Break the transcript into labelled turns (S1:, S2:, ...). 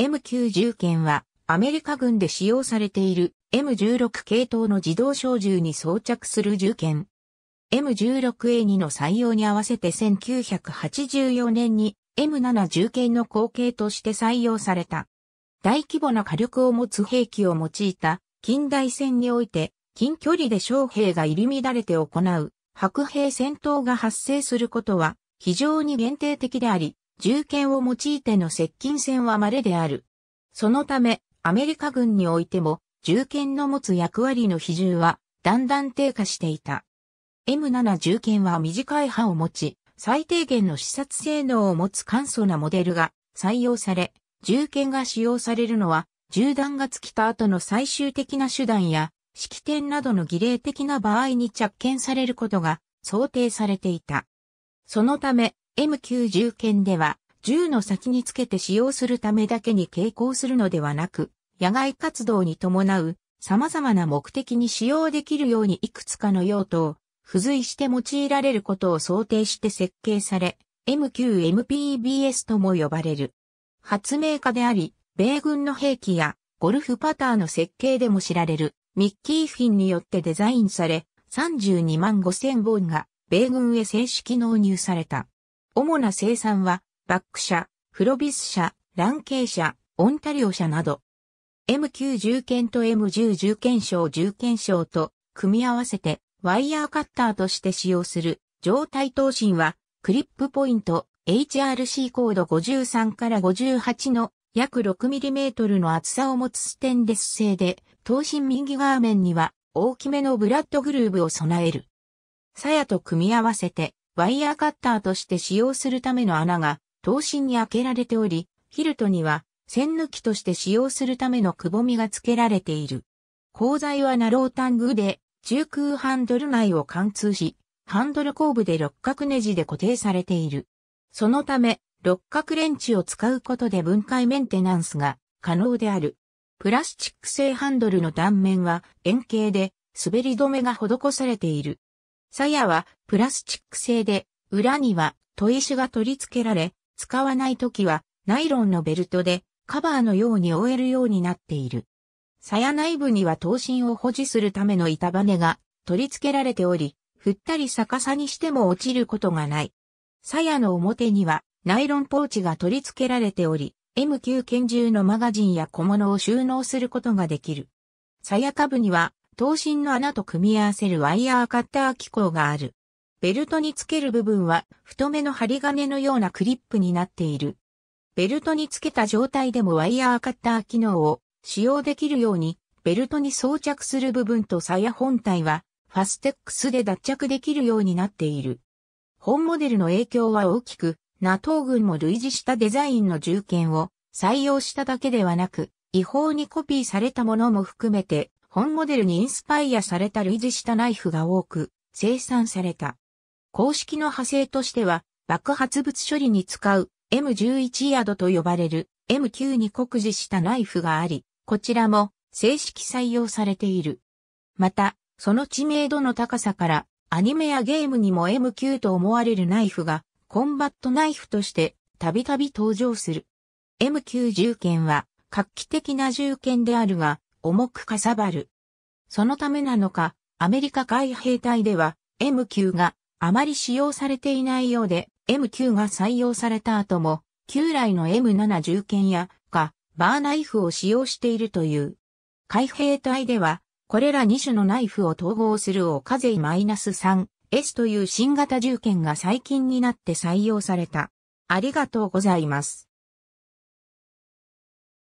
S1: M90 剣はアメリカ軍で使用されている M16 系統の自動小銃に装着する銃剣。M16A2 の採用に合わせて1984年に M7 銃剣の後継として採用された。大規模な火力を持つ兵器を用いた近代戦において近距離で将兵が入り乱れて行う白兵戦闘が発生することは非常に限定的であり、銃剣を用いての接近戦は稀である。そのため、アメリカ軍においても、銃剣の持つ役割の比重は、だんだん低下していた。M7 銃剣は短い刃を持ち、最低限の視察性能を持つ簡素なモデルが採用され、銃剣が使用されるのは、銃弾が尽きた後の最終的な手段や、式典などの儀礼的な場合に着剣されることが想定されていた。そのため、M90 剣では、銃の先につけて使用するためだけに携行するのではなく、野外活動に伴う様々な目的に使用できるようにいくつかの用途を付随して用いられることを想定して設計され、MQMPBS とも呼ばれる。発明家であり、米軍の兵器やゴルフパターの設計でも知られるミッキー・フィンによってデザインされ、32万5千本が米軍へ正式納入された。主な生産は、バック車、フロビス車、ランケイ車、オンタリオ車など。M9 重剣と M10 重剣章重剣章と組み合わせてワイヤーカッターとして使用する状態等身はクリップポイント HRC コード53から58の約 6mm の厚さを持つステンレス製で等身右側面には大きめのブラッドグルーブを備える。鞘と組み合わせてワイヤーカッターとして使用するための穴が刀身に開けられており、ヒルトには線抜きとして使用するためのくぼみが付けられている。鋼材はナロータングで中空ハンドル内を貫通し、ハンドル後部で六角ネジで固定されている。そのため、六角レンチを使うことで分解メンテナンスが可能である。プラスチック製ハンドルの断面は円形で滑り止めが施されている。鞘はプラスチック製で、裏には砥石が取り付けられ、使わない時はナイロンのベルトでカバーのように覆えるようになっている。鞘内部には刀身を保持するための板バネが取り付けられており、振ったり逆さにしても落ちることがない。鞘の表にはナイロンポーチが取り付けられており、M9 拳銃のマガジンや小物を収納することができる。鞘下部には刀身の穴と組み合わせるワイヤーカッター機構がある。ベルトにつける部分は太めの針金のようなクリップになっている。ベルトにつけた状態でもワイヤーカッター機能を使用できるように、ベルトに装着する部分と鞘本体はファステックスで脱着できるようになっている。本モデルの影響は大きく、NATO 軍も類似したデザインの重剣を採用しただけではなく、違法にコピーされたものも含めて本モデルにインスパイアされた類似したナイフが多く生産された。公式の派生としては、爆発物処理に使う M11 ヤードと呼ばれる M9 に酷似したナイフがあり、こちらも正式採用されている。また、その知名度の高さから、アニメやゲームにも M9 と思われるナイフが、コンバットナイフとしてたびたび登場する。M9 銃剣は画期的な銃剣であるが、重くかさばる。そのためなのか、アメリカ海兵隊では M 級があまり使用されていないようで、M 級が採用された後も、旧来の M7 銃剣や、か、バーナイフを使用しているという。海兵隊では、これら2種のナイフを統合するかぜマイナス -3S という新型銃剣が最近になって採用された。ありがとうございます。